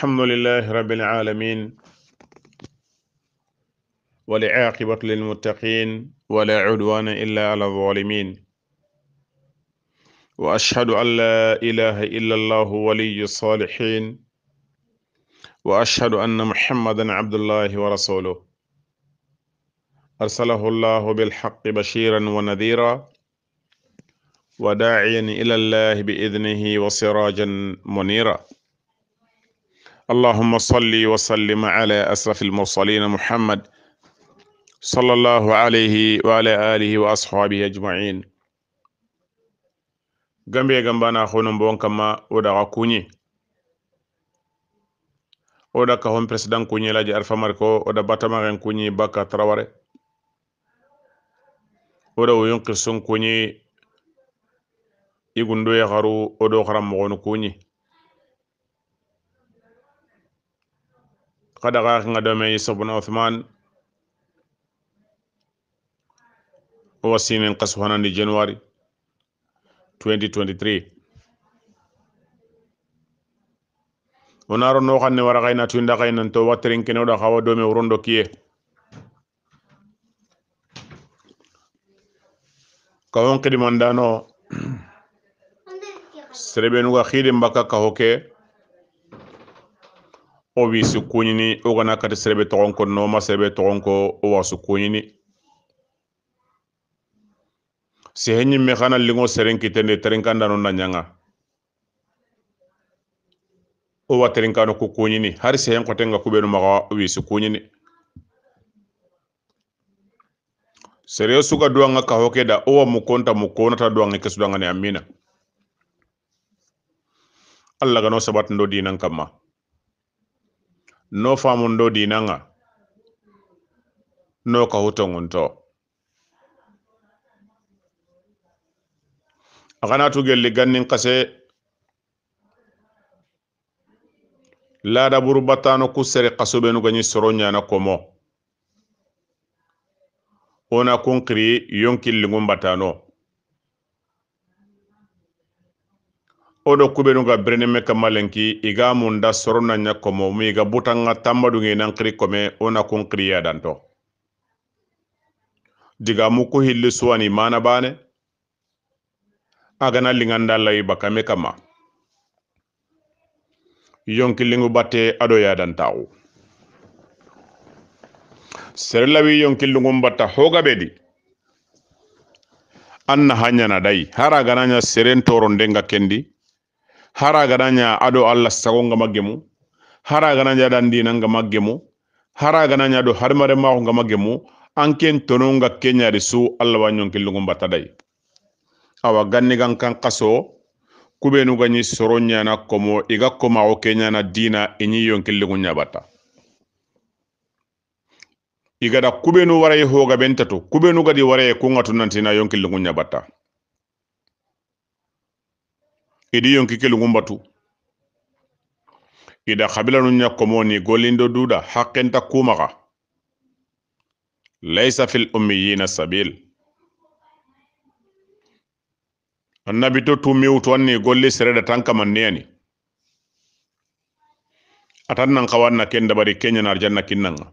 الحمد لله رب العالمين ولعاقبة للمتقين ولا عدوان إلا على الظالمين وأشهد أن لا إله إلا الله ولي الصالحين وأشهد أن محمدا عبد الله ورسوله أرسله الله بالحق بشيرا ونذيرا وداعيا إلى الله بإذنه وسراجا منيرا اللهم صل وسلم على أسرف المرسلين محمد صلى الله عليه وعلى آله وأصحابه أجمعين gambe gambana hono bon kama oda ka kunye oda ka hon president kunye laji alfa marko oda batama ren kunye baka traware oda woyon kirson kunye igundoya garu odo kharam mogon kunye kada nga dome Isa bun Uthman wa sinin qaswana ni January 2023 onaro no xanne wara xayna tunda xaynan to watrin kene oda xawa dome wurondo kiye kawon kidi mandano serebenuga xidi mbaka kaho ke o wisi kuɲini o kana kati sɛrɛbɛ tɔgɔn ko nɔma sɛrɛbɛ tɔgɔn ko o wasu kuɲini sehenyi me xana lingo seren kitende terinkandano na ɲanga o wa terinkano ku kuɲini hari sehen xotenga kubenu maxa wisi kuɲini sereyo suga duwanga kaho keda o wa mukonta mukonata duwanga kesudangani amina allah gano sabatindo dinan kama no famun do dinanga no ka hutongun to akana tu gelli gannin kase lada buru batano ku sere kasobe nu gani soronya na komo ona kunkri yonkil lingum batano o do kubenu ga bereneme kama lenki i ga munda soro na ɲa komo mu i ga butan ga tanmadunge nan kiri kome na kun kiri yadanto digamu ku hilli suwani mana bane a gana linganda layi bakame kama yonkilingu bate ado yadantawu serlawi yonkilungun batta hogabedi an na hanyana dai har a gananya seren toron denga kendi hara gana nya ado Allah sago nga magge mu hara gana nya dandi nga magge mu hara gana nya do harmare ma nga magge mu anken tono nga kenya de su Allah wanyon kilungum batadai awa ganni gan kan kaso kube nu gani soronya na komo iga koma o kenya na dina inyi yon kilungum nyabata iga da kube nu waraye hoga bentato kube nu gadi waraye kungatu nantina yon kilungum nyabata iga idi yonki kelungunbatu ida kabilanu ɲa komoni golindo duda hakkenta kumaga laisa fil ummiyina sabil annabito tumiwutu anni golli sereda tankamanneyani kamanneyani atan nan kawanna ken dabari kenyana arjanna kinnanga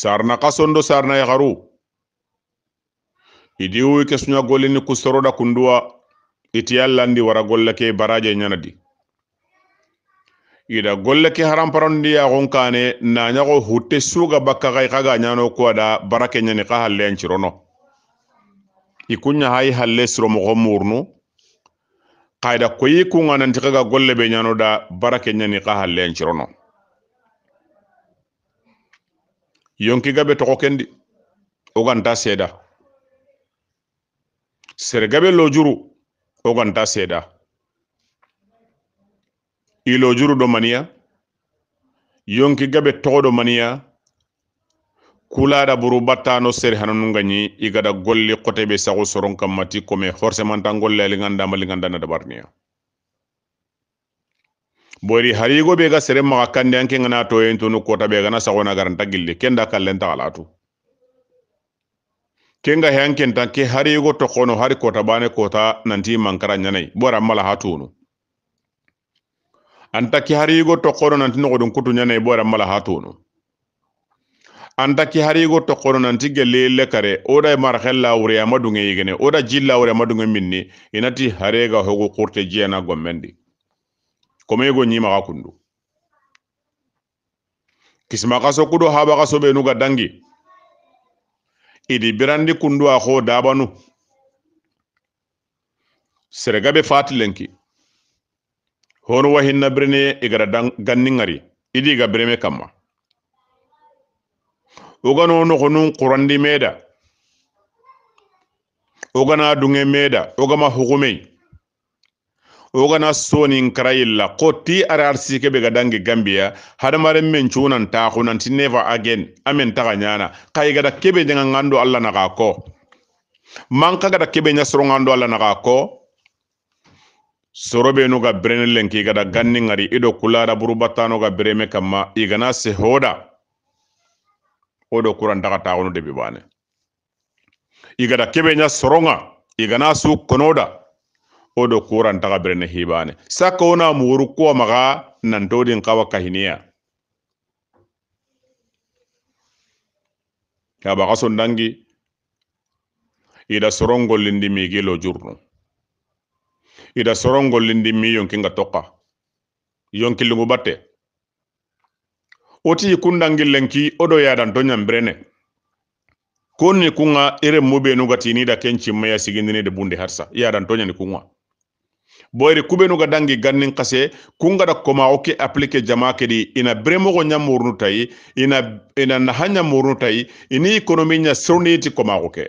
sarna kasondo sarna yakaru idiwi kesunya golini kusoroda kunduwa iti yallandi wara golle ke baraje ñanadi ida golle ke haranparondiya gon kane nañago hutte suga bakka xay xaga ñano kuwada barake ñani xa hallen cirono i kuña halle siromoxo murnu xayda koyi kunga nanti xaga golle be ñano da barake ñani xa hallen cirono yonki gabe toxo kendi oganta seeda sergabe lojuru o kɔni ta seeda ilojuru dɔ maniya yonki gabe tɔgɔ dɔ maniya kulada battano sere hananun gañi igada golli kotebe sago soron kammati kome horsemantan golle alingandama lingandana dabarniya bori harigo be ga sere maga kande anke ngana to yentunu kota be gana sago na garanta gilli kenda kallen tagalatu kenga hanken tanke hari go to kono hari kota bane kota nanti mankara nyanai bora mala hatunu anta ki hari go to kono nanti no godon kutu nyanai bora mala hatunu anta ki hari go to kono nanti le kare oda mar khella wure amadu ngi yigene oda jilla wure amadu ngi minni inati harega hogo kurte jiana gomendi go nyima kundu kisma kaso kudo haba kaso be nuga dangi idi birandi kundu a ho dabanu sergabe fatilenki honu wahinna birne igara ganningari idi ga bireme kamma ogano nogonun qurandi meda ogana dunge meda ogama hugumei o gana soni nkarayilla ko ti ara arsike be ga gambia hadamaren men cunan taxu nanti never again amen taxa ɲana xayi gada kebe ɲaga alla naxa ko man gada kebe ɲa alla naxa ko sorobenu ga birene lenki gada ganni ŋari i do burubatano ga bireme kanma i gana sehoda wo do kurantaxa taxunu debi bane i gada kebe ɲa i gana su konoda wo do kurantaxa birene hibane sakka wo na muguru kuwa maxa nantodin xawa kahiniya kabaxa sondangi ida sorongollindi migi lo jurnu ida sorongollindi mi yonkinga toqa yonkilingu batte woti kundangillenki odo yadanto ñambirene konni kunga ire mubenugatinida ken cimma ya de bunde harsa yadanto ñani kunga boyri kubenu ga dangi gannin kase kunga da koma oke applique jama kedi ina bremogo ñammurunu tayi ina ina naha ñammurunu tayi ini économie ña sirniti koma oke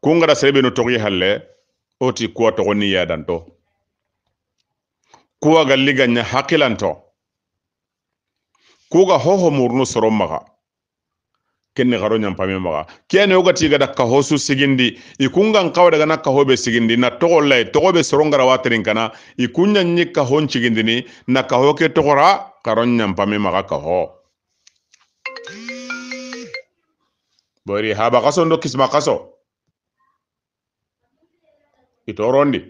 kunga da serebenu togi halle oti kuwa togoni yadanto kuwa galli ga hakilanto kuga hoho murunu soromaga kenne garo nyam pame maga kene yoga tiga da kahosu sigindi ikunga nkawa daga na kahobe sigindi na togo lay togo be sorongara waterin kana ikunya nyi kahon chigindi ni na kahoke togora karon nyam pame maga kaho bori haba kaso ndo kisma kaso itorondi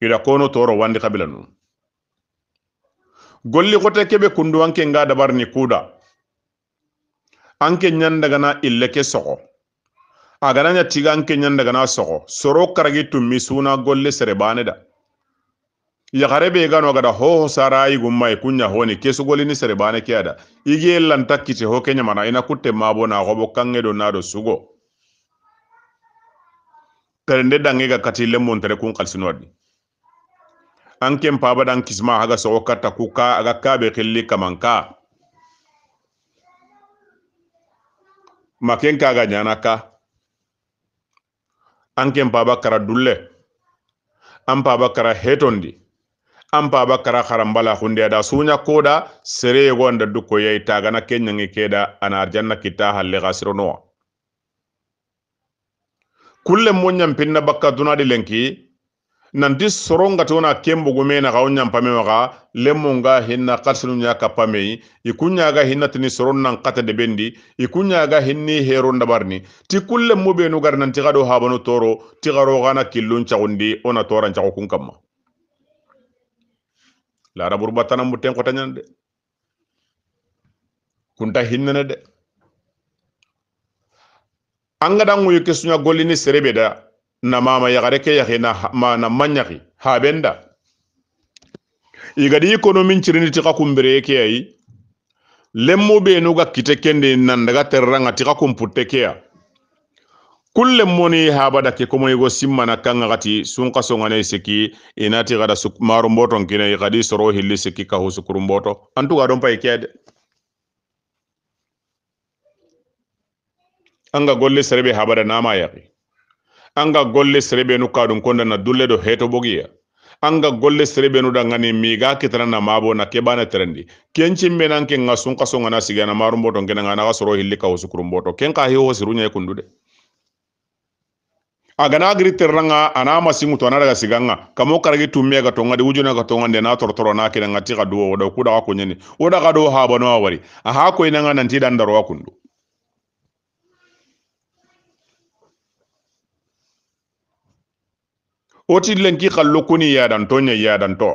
ida kono toro wandi kabila nu golli kote kebe kundu anke nga dabar kuda anke nyandagana illeke sogo agana nya tiga anke nyandagana sogo soro karagi tummi suna golle sere bane da yagare be gano gada ho sara yi gummai kunya honi kesu goli ni sere bane kiada igi lanta kiti ho kenya mana ina kutte mabo na gobo kange do nado sugo perende dange ga kati lemon kun kalsinwadi anken pabadan kisma haga sogo katta kuka aga kabe khilli kamanka maken ka ga ɲana ka anken paba kara dulle an paba kara hetondi an paba kara harambala hunde da sunya koda sere yegonda ga na kenya ngi keda ana arjanna kita halle xa sironowa kulle mo pinna bakka dunadi lenki nanti sorongate wona kembogo mena xa wo ñampamewo xa lemmonga hinna xarsinu ña kappamei i kunñaga hinna tini soron nan xatende bendi i kunñaga hinni hero ndabarni ti kullen mu benu gar nanti xa do habanu toro ti xaroxana killun caxundi wona torancaxo kun kamma larabourbattanambuten xotañana de kunta hinnana de an ga dan ŋuyi ke suña gollini serebe da na mama yagare ke yaghe na mana manyaghi habenda igadi kono min cirini ti ka kumbere ke lemmo be no ga kite kende nan daga terranga ti kumputte ke kulle moni habada ke komo go simmana kanga gati sun kaso ngane seki inati gada su maru mboton kine gadi soro hilli seki ka husu kurumboto antu ga don pay kede anga golle serbe habada nama yaqi anga golle serebenu kadum na dulle do heto bogiya anga golle serebenu da ngani miga kitana na mabo na kebana terendi kenchi menan ke ngasun kaso ngana sigana maru mboto ngena ngana kasoro hilli ka usukurumbo mboto ken ka hiwo sirunya kundude agana agiri terranga ana masingu to anadaga siganga kamo karagi tumme ga tonga de wujuna ga tonga de na tortoro na kina ngati ga duwo wodo kuda ko nyeni oda ga do ha bano awari aha ko inanga nanti dandaro wakundu woti lenki xallo kuni yadanto ɲa yadanto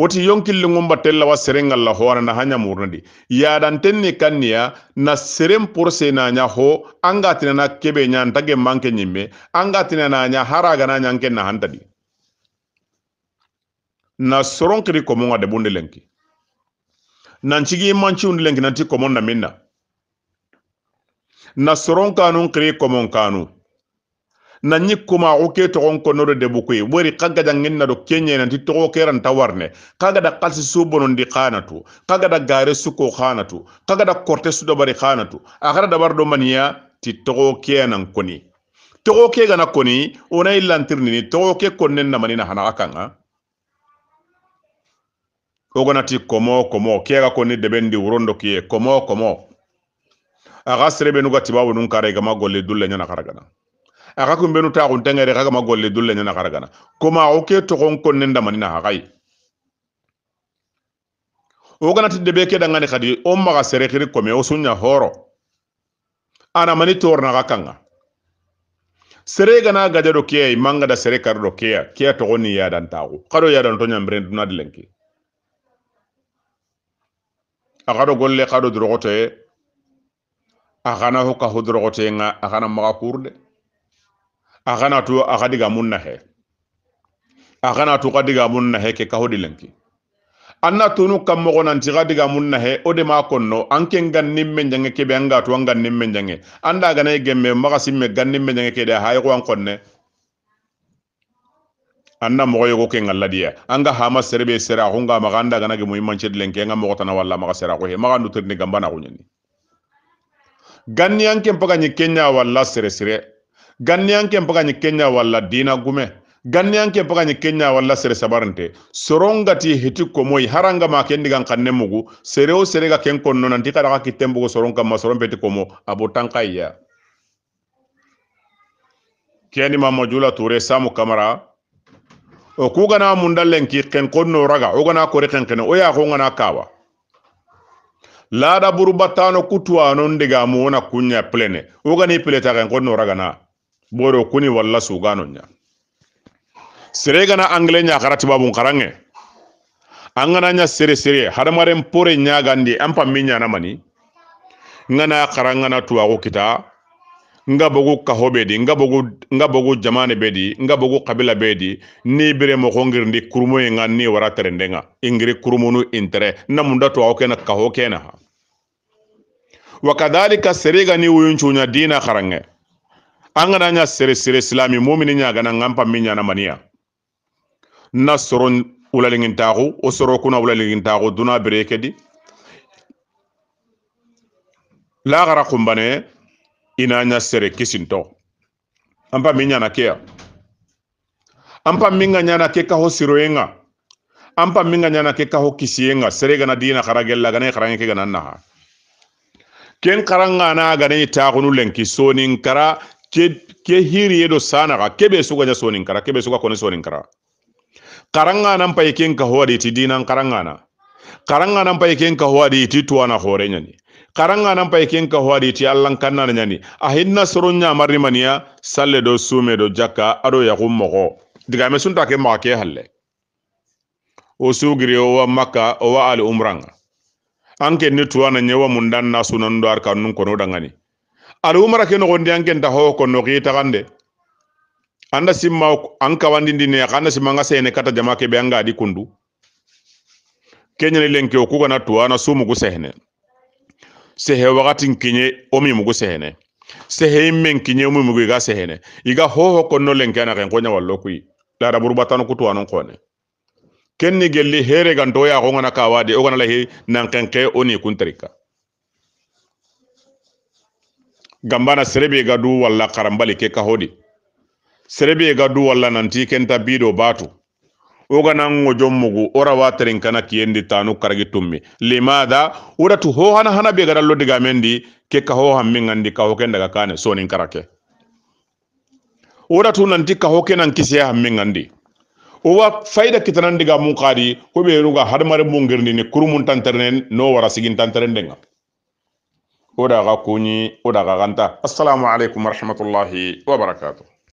woti yonkilli ŋun batella wa seren alla hoana na hanya murunadi yadanten ni kanniya na seren porse na ɲa ho an ga kebe ɲa nta ge manke ɲimme an ga tina na ɲa nke na hantadi na soron kiri komon ga debundi lenki nancigi manciundi lenki nanti komon na minna na soron kanun kiri komon kanu na ñi kuma o ke togon ko nodo debu koy wori kaga da ngin na do kenye na ti to togo keran tawarne kaga da qalsi su subonon di khanatu kaga da gare su ko khanatu kaga da korte su do bari khanatu akara da bar do mania ti to togo kenan koni togo ke gana koni ona ilantirni ni togo ke konnen na manina hana akanga ogonati komo komo kega koni debendi urondo kiye komo komo aga serebe nuga tibawo nun kare gama golle dulle nyana karagana aga kumbenu ta kun tengere kaga ma golle dulle nyana karagana kuma o ke to kon kon nenda manina hagai o gana tidde be ke dangane kadi o maga sere khiri kome o sunya horo ana mani torna ga kanga sere e gana gaja do kiyai e manga da sere kar do kiya kiya to goni ya dan tago kado ya dan to nyambre duna dilenki aga do golle kado drogote agana hokka hodrogote nga agana maga kurde a gana to a ga diga mun na he a gana to he ke ka hodi lenki anna tunu kam mo gonan ti ga diga he o de ma konno an ken gan nim men ke be to an gan nim anda ga e gemme magasim me gan nim men ke de hay ko an konne anna mogo yogo ke ngalla diya anga hama serebe sera hunga maganda gana ge muhimman ched lenke nga mogo tana walla maga sera ko he maga ndu terne gamba na ganni anke mpaga nyikenya walla sere sere mpaka ni kenya wala dina gume mpaka ni kenya wala sere sabarante soronga sorongati heti komoyi haranga ma kendi gan kanne mugu sere o sere ga ken konno nanti kada ka kittembugo soron kamma soron peti komo abo tankayya keni mamo jula ture samu kamara o kugana mundallen ki ken konno raga o gana ko kore ken o ya ko ngana kawa laada buru battano kutuwa non diga mu wona kunya plene o gani pleta ken konno raga boro kuni wala sugano nya serega na angle nya karati babu karange angana nya sere sere hadamare mpore nya gandi ampa minya na mani ngana karangana tuwa ko kita nga bogu kaho bedi nga bogu nga jamane bedi nga bogu kabila bedi ni bire mo ngir ndi kurmo nga ni wara terende nga ingiri kurmo nu intere na munda tuwa kena kaho kena wakadhalika serega ni uyunchu nya dina kharange an kana ɲa sere sere silami mumini ɲagana ŋan pammi ɲanamaniya na soro wulalingintaxu wo soro kuna wulalingintaxu duna bere kedi laxara xumbane ina ɲa sere kisinto an pammi ɲana keya an pammi ŋa ɲana ke kaho siroye ŋa an pammi ŋa ɲana ke kaho kisiye ŋa sere gana dina xara gella gana i ke gana naxa ken xaranŋana gana i taxunu lenki sonin kara ke ke hiri yedo sana ga kebe suga nya sonin kara kebe suga kone sonin kara karanga nan pay ken ka hori ti dinan karanga na karanga nan pay ken ka hori ti tuwana hore nya karanga nan pay ken ka hori ti allan kanna nya ni a hinna soron salle do sume do jakka ado ya gummo go diga me sunta ke ma ke halle o sugiri o wa makka o wa al umranga anke ni tuwana nyewa mundan na sunan do arkan kono dangani ala umara ke nogondi an kenta ho konno xiitaxande anda simma an kawandindi ne xa anda simma n ga seene kata jama kebe be an ga di kundu keñani lenke o kugana tuwa su mugu sehene sehe waxatin kiñe omi mugu sehene sehe i men kiñe wo mugu iga sehene iga hoho konno lenke ana xen xoña wallo kuyi laraburubatano kutuwanon xoone ken ni gelli here ganto yaxongana kawade wo gana lahi oni kuntarika gambana serebe gadu wala karambali ke kahodi serebe gadu wala nanti kenta bido batu oga nan ngo jommugu ora watrin kana kiyendi tanu karagi tummi limada uratu ho hana hana be gadallo diga mendi ke ka ho hammi ngandi ka ho kenda ga kane sonin karake ora uratu nanti ka ho kenan kisiya hammi ngandi owa fayda kitanan diga mun kadi ko be ruga hadmare mun girni ne kurumun tantarnen no wara sigin tantarnen denga وداغا كوني وداغا غانتا السلام عليكم ورحمة الله وبركاته